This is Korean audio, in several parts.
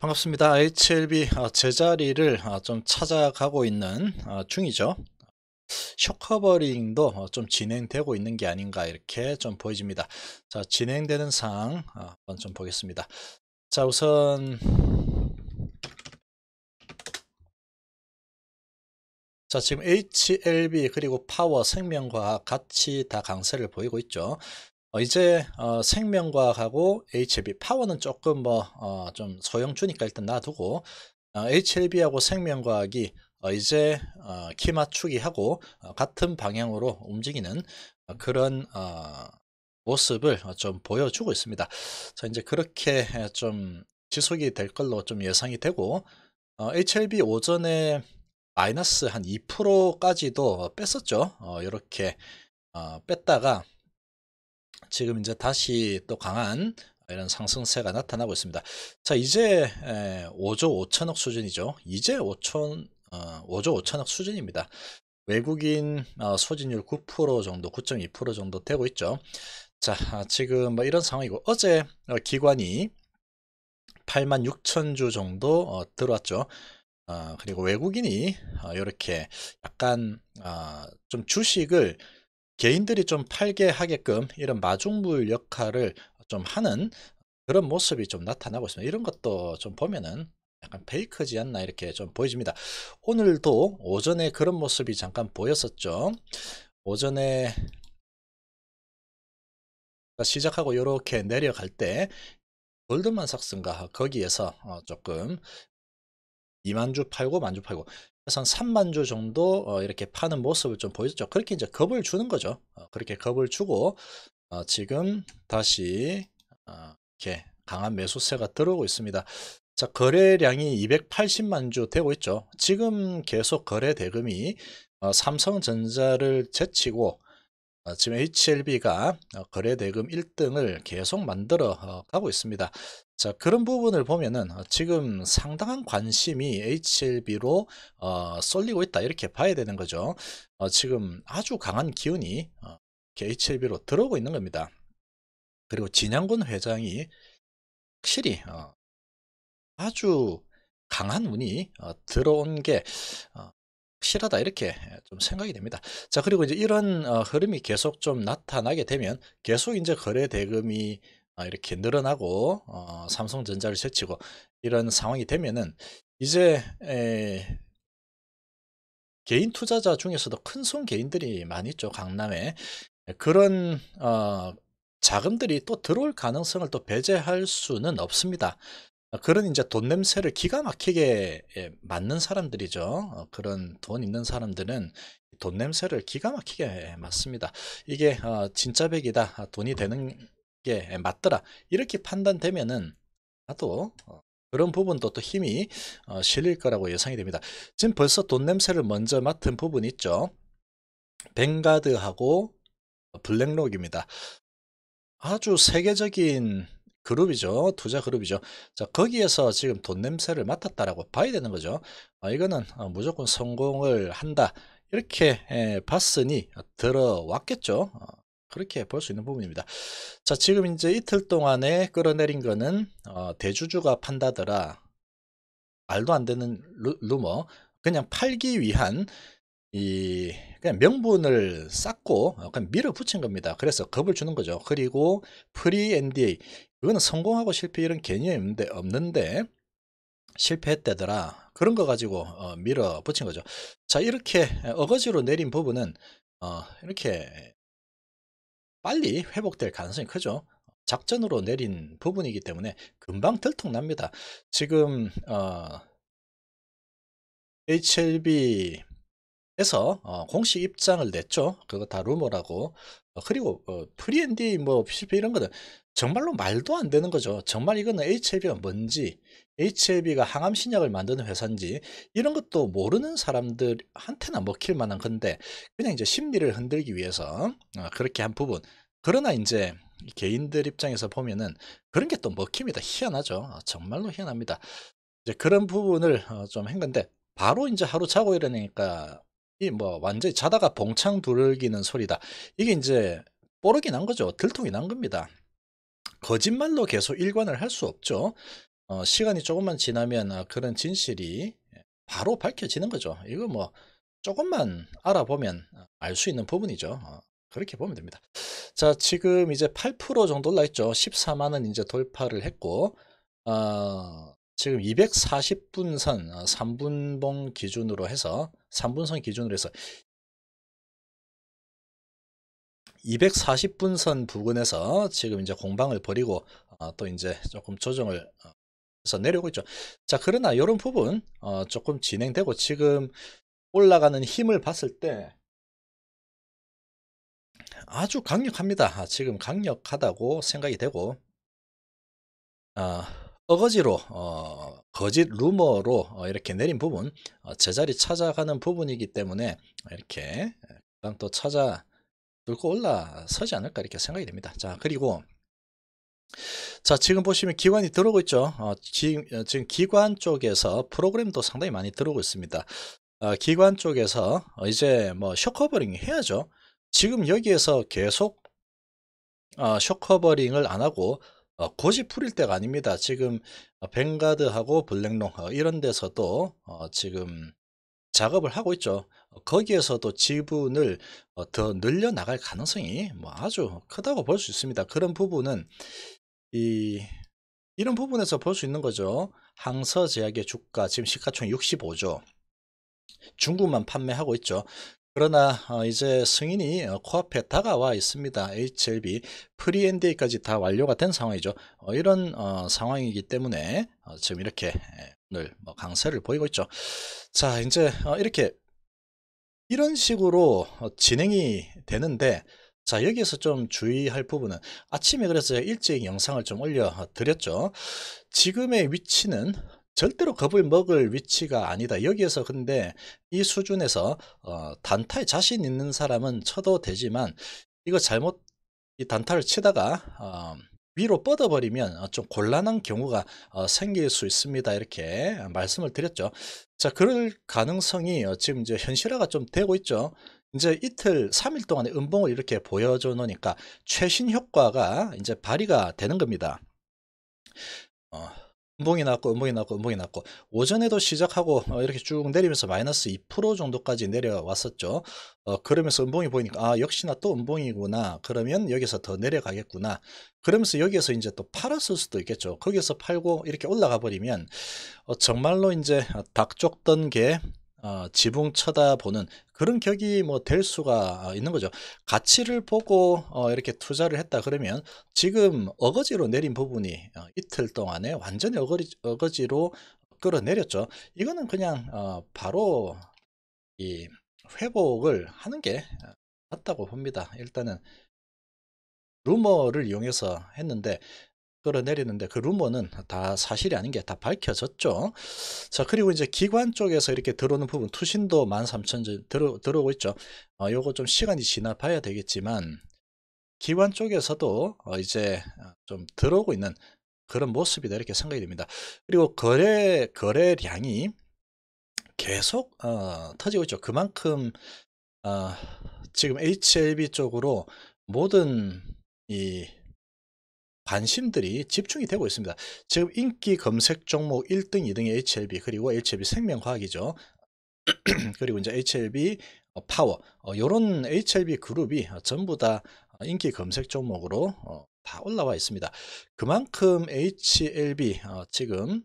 반갑습니다. HLB 아, 제자리를 아, 좀 찾아가고 있는 아, 중이죠. 쇼커버링도 어, 좀 진행되고 있는 게 아닌가 이렇게 좀 보여집니다. 자, 진행되는 상황 한번 좀 보겠습니다. 자, 우선 자 지금 HLB 그리고 파워 생명과 같이 다 강세를 보이고 있죠 어, 이제 어, 생명과학하고 HLB 파워는 조금 뭐좀 어, 소형주니까 일단 놔두고 어, HLB하고 생명과학이 어, 이제 키 맞추기하고 같은 방향으로 움직이는 그런 모습을 좀 보여주고 있습니다. 자 이제 그렇게 좀 지속이 될 걸로 좀 예상이 되고 HLB 오전에 마이너스 한 2%까지도 뺐었죠. 이렇게 뺐다가 지금 이제 다시 또 강한 이런 상승세가 나타나고 있습니다. 자, 이제 5조 5천억 수준이죠. 이제 5천, 5조 어, 5천억 수준입니다. 외국인 어, 소진율 9% 정도, 9.2% 정도 되고 있죠. 자, 아, 지금 뭐 이런 상황이고, 어제 어, 기관이 8만 6천 주 정도 들어왔죠. 그리고 외국인이 이렇게 약간 좀 주식을 개인들이 좀 팔게 하게끔 이런 마중물 역할을 좀 하는 그런 모습이 좀 나타나고 있습니다. 이런 것도 좀 보면은 약간 페이크지 않나 이렇게 좀 보여집니다. 오늘도 오전에 그런 모습이 잠깐 보였었죠. 오전에 시작하고 이렇게 내려갈 때 골드만삭스인가 거기에서 어, 조금 2만주 팔고 만주 팔고 그래서 3만 주 정도 어, 이렇게 파는 모습을 좀 보여줬죠. 그렇게 이제 겁을 주는 거죠. 어, 그렇게 겁을 주고 어, 지금 다시 어, 이렇게 강한 매수세가 들어오고 있습니다. 자 거래량이 280만 주 되고 있죠. 지금 계속 거래 대금이 어, 삼성전자를 제치고 지금 HLB가 어, 거래대금 1등을 계속 만들어 어, 가고 있습니다. 자 그런 부분을 보면은 어, 지금 상당한 관심이 HLB로 어, 쏠리고 있다 이렇게 봐야 되는 거죠. 어, 지금 아주 강한 기운이 어, HLB로 들어오고 있는 겁니다. 그리고 진양군 회장이 확실히 아주 강한 운이 들어온 게확 실하다 이렇게 예, 좀 생각이 됩니다. 자 그리고 이제 이런 어, 흐름이 계속 좀 나타나게 되면 계속 이제 거래 대금이 어, 이렇게 늘어나고 어, 삼성전자를 제치고 이런 상황이 되면은 이제 에, 개인 투자자 중에서도 큰 손 개인들이 많이 있죠 강남에 예, 그런 어, 자금들이 또 들어올 가능성을 또 배제할 수는 없습니다. 어, 그런 이제 돈 냄새를 기가 막히게 예, 맡는 사람들이죠. 어, 그런 돈 있는 사람들은 돈 냄새를 기가 막히게 예, 맡습니다. 이게 어, 진짜 백이다. 아, 돈이 되는 게 예, 맞더라. 이렇게 판단되면은 나도 그런 부분도 또 힘이 실릴 거라고 예상이 됩니다. 지금 벌써 돈 냄새를 먼저 맡은 부분이 있죠. 뱅가드하고 블랙록입니다. 아주 세계적인 그룹이죠. 투자 그룹이죠. 자, 거기에서 지금 돈 냄새를 맡았다라고 봐야 되는 거죠. 아, 이거는 어, 무조건 성공을 한다. 이렇게 에, 봤으니 들어왔겠죠. 어, 그렇게 볼 수 있는 부분입니다. 자, 지금 이제 이틀 동안에 끌어내린 거는 어, 대주주가 판다더라. 말도 안 되는 루, 루머. 그냥 팔기 위한 이 그냥 명분을 쌓고 어, 그냥 밀어붙인 겁니다. 그래서 겁을 주는 거죠. 그리고 프리 NDA 그거는 성공하고 실패 이런 개념인데 없는데, 실패했대더라 그런 거 가지고 어, 밀어붙인 거죠 자 이렇게 어거지로 내린 부분은 어, 이렇게 빨리 회복될 가능성이 크죠 작전으로 내린 부분이기 때문에 금방 들통납니다 지금 어, HLB 에서 어, 공식 입장을 냈죠 그거 다 루머라고 어, 그리고 어, 프리엔디 뭐 PCP 이런 거는 정말로 말도 안 되는 거죠. 정말 이거는 HLB가 뭔지 HLB가 항암 신약을 만드는 회사인지 이런 것도 모르는 사람들한테나 먹힐 만한 건데 그냥 이제 심리를 흔들기 위해서 어, 그렇게 한 부분. 그러나 이제 개인들 입장에서 보면은 그런 게 또 먹힙니다. 희한하죠. 어, 정말로 희한합니다. 이제 그런 부분을 좀한 건데 바로 이제 하루 자고 일어나니까 이뭐 완전히 자다가 봉창 두르기는 소리다. 이게 이제 뽀르기난 거죠. 들통이 난 겁니다. 거짓말로 계속 일관을 할 수 없죠. 어, 시간이 조금만 지나면 아, 그런 진실이 예, 바로 밝혀지는 거죠. 이거 뭐 조금만 알아보면 아, 알수 있는 부분이죠. 어, 그렇게 보면 됩니다. 자, 지금 이제 8% 정도 올라 있죠. 14만원 이제 돌파를 했고, 어, 지금 240분선 3분봉 어, 기준으로 해서 3분선 기준으로 해서 240분선 부근에서 지금 이제 공방을 벌이고 어, 또 이제 조금 조정을 어, 해서 내려오고 있죠. 자 그러나 이런 부분 조금 진행되고 지금 올라가는 힘을 봤을 때 아주 강력합니다. 아, 지금 강력하다고 생각이 되고 어, 어거지로 어, 거짓 루머로 어, 이렇게 내린 부분 어, 제자리 찾아가는 부분이기 때문에 이렇게 그냥 또 찾아 뚫고 올라서지 않을까 이렇게 생각이 됩니다. 자 그리고 자 지금 보시면 기관이 들어오고 있죠. 어, 지, 어, 지금 기관 쪽에서 프로그램도 상당히 많이 들어오고 있습니다. 어, 기관 쪽에서 어, 이제 뭐 쇼커버링 해야죠. 지금 여기에서 계속 어, 쇼커버링을 안 하고 어, 고집 풀일 때가 아닙니다. 지금 벵가드하고 어, 블랙롱 이런 데서도 어, 지금 작업을 하고 있죠. 어, 거기에서도 지분을 더 늘려 나갈 가능성이 뭐 아주 크다고 볼 수 있습니다. 그런 부분은 이 이런 부분에서 볼 수 있는 거죠. 항서제약의 주가 지금 시가총 65조. 중국만 판매하고 있죠. 그러나 어, 이제 승인이 어, 코앞에 다가와 있습니다. HLB 프리 NDA까지 다 완료가 된 상황이죠. 어, 이런 상황이기 때문에 지금 이렇게 예, 오늘 뭐 강세를 보이고 있죠. 자 이제 이렇게 이런 식으로 진행이 되는데 자 여기에서 좀 주의할 부분은 아침에 그래서 일찍 영상을 좀 올려 드렸죠. 지금의 위치는 절대로 겁을 먹을 위치가 아니다. 여기에서 근데 이 수준에서 어, 단타에 자신 있는 사람은 쳐도 되지만 이거 잘못 이 단타를 치다가 어, 위로 뻗어버리면 어, 좀 곤란한 경우가 어, 생길 수 있습니다. 이렇게 말씀을 드렸죠. 자, 그럴 가능성이 어, 지금 이제 현실화가 좀 되고 있죠. 이제 이틀, 3일 동안의 음봉을 이렇게 보여줘 놓으니까 최신 효과가 이제 발휘가 되는 겁니다. 어, 음봉이 났고 음봉이 났고 음봉이 났고 오전에도 시작하고 어, 이렇게 쭉 내리면서 마이너스 2% 정도까지 내려왔었죠 어, 그러면서 음봉이 보이니까 아 역시나 또 음봉이구나 그러면 여기서 더 내려가겠구나 그러면서 여기에서 이제 또 팔았을 수도 있겠죠 거기서 팔고 이렇게 올라가 버리면 어, 정말로 이제 닭쳤던게 어, 지붕 쳐다보는 그런 격이 뭐 될 수가 어, 있는 거죠. 가치를 보고 어, 이렇게 투자를 했다 그러면 지금 어거지로 내린 부분이 어, 이틀 동안에 완전히 어거지, 어거지로 끌어내렸죠. 이거는 그냥 어, 바로 이 회복을 하는 게 어, 맞다고 봅니다. 일단은 루머를 이용해서 했는데 끌어내리는데 그 루머는 다 사실이 아닌 게 다 밝혀졌죠. 자 그리고 이제 기관 쪽에서 이렇게 들어오는 부분 투신도 13,000전 들어, 들어오고 있죠. 어, 요거 좀 시간이 지나 봐야 되겠지만 기관 쪽에서도 어, 이제 어, 좀 들어오고 있는 그런 모습이다 이렇게 생각이 됩니다. 그리고 거래 거래량이 계속 어, 터지고 있죠. 그만큼 어, 지금 HLB 쪽으로 모든 이 관심들이 집중이 되고 있습니다. 즉 인기 검색 종목 1등, 2등의 HLB 그리고 HLB 생명과학이죠. 그리고 이제 HLB 어, 파워 이런 어, HLB 그룹이 어, 전부 다 인기 검색 종목으로 다 올라와 있습니다. 그만큼 HLB 지금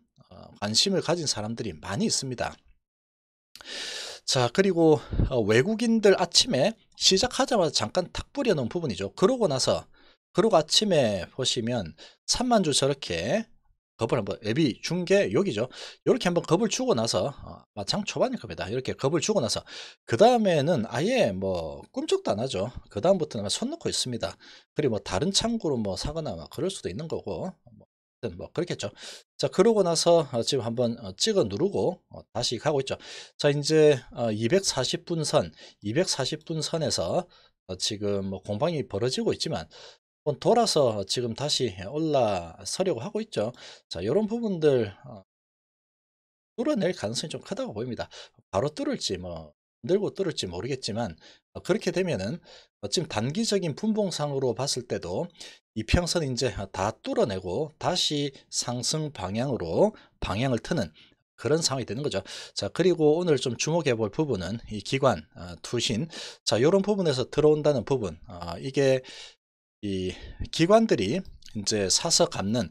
관심을 가진 사람들이 많이 있습니다. 자 그리고 외국인들 아침에 시작하자마자 잠깐 탁 뿌려놓은 부분이죠. 그러고 나서 그리고 아침에 보시면 3만주 저렇게 겁을 한번 앱이 중계 여기죠 이렇게 한번 겁을 주고 나서 어, 마창 초반일 겁니다 이렇게 겁을 주고 나서 그 다음에는 아예 뭐 꿈쩍도 안 하죠 그 다음부터는 손 놓고 있습니다 그리고 뭐 다른 창구로 뭐 사거나 막 그럴 수도 있는 거고 뭐, 뭐 그렇겠죠 자 그러고 나서 어, 지금 한번 어, 찍어 누르고 어, 다시 가고 있죠 자 이제 240분 선 240분 선에서 지금 뭐 공방이 벌어지고 있지만 돌아서 지금 다시 올라서려고 하고 있죠. 자, 이런 부분들 어, 뚫어낼 가능성이 좀 크다고 보입니다. 바로 뚫을지 뭐 늘고 뚫을지 모르겠지만 어, 그렇게 되면은 어, 지금 단기적인 분봉상으로 봤을 때도 이평선 이제 다 뚫어내고 다시 상승 방향으로 방향을 트는 그런 상황이 되는 거죠. 자 그리고 오늘 좀 주목해 볼 부분은 이 기관 투신 자 이런 부분에서 들어온다는 부분 이게 이 기관들이 이제 사서 갚는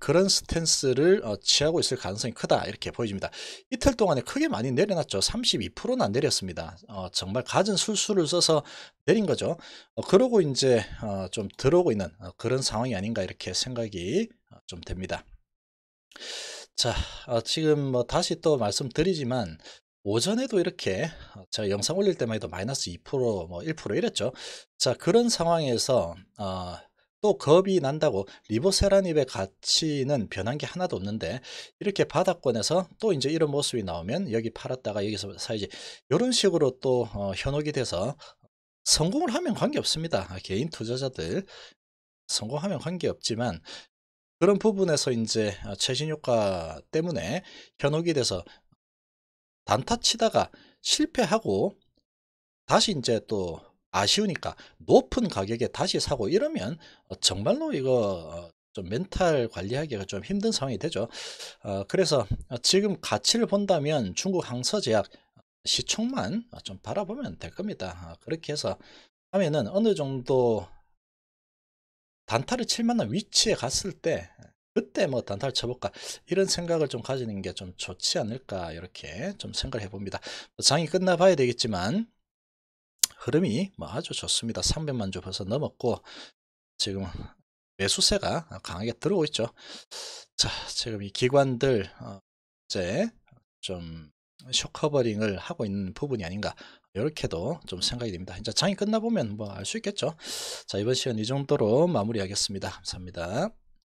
그런 스탠스를 어, 취하고 있을 가능성이 크다 이렇게 보여집니다. 이틀 동안에 크게 많이 내려놨죠. 32%나 내렸습니다. 어, 정말 가진 술수를 써서 내린 거죠. 어, 그러고 이제 어, 좀 들어오고 있는 어, 그런 상황이 아닌가 이렇게 생각이 어, 좀 됩니다. 자 지금 뭐 다시 또 말씀드리지만 오전에도 이렇게 제가 어, 영상 올릴 때만 해도 마이너스 2%뭐 1% 이랬죠. 자 그런 상황에서 어, 또 겁이 난다고 리보세라닙의 가치는 변한 게 하나도 없는데 이렇게 바닥권에서 또 이제 이런 모습이 나오면 여기 팔았다가 여기서 사야지 이런 식으로 또 어, 현혹이 돼서 성공을 하면 관계없습니다. 아, 개인 투자자들 성공하면 관계없지만 그런 부분에서 이제 어, 최신효과 때문에 현혹이 돼서 단타 치다가 실패하고 다시 이제 또 아쉬우니까 높은 가격에 다시 사고 이러면 어, 정말로 이거 어, 좀 멘탈 관리하기가 좀 힘든 상황이 되죠. 어, 그래서 지금 가치를 본다면 중국 항서제약 시총만 좀 바라보면 될 겁니다. 아, 그렇게 해서 하면은 어느 정도 단타를 칠 만한 위치에 갔을 때 그때 뭐 단타를 쳐볼까 이런 생각을 좀 가지는 게 좀 좋지 않을까 이렇게 좀 생각을 해봅니다 장이 끝나 봐야 되겠지만 흐름이 뭐 아주 좋습니다 300만 주 벌써 넘었고 지금 매수세가 강하게 들어오고 있죠 자 지금 이 기관들 어, 이제 좀 쇼커버링을 하고 있는 부분이 아닌가 이렇게도 좀 생각이 됩니다 이제 장이 끝나보면 뭐 알 수 있겠죠 자 이번 시간 이 정도로 마무리하겠습니다 감사합니다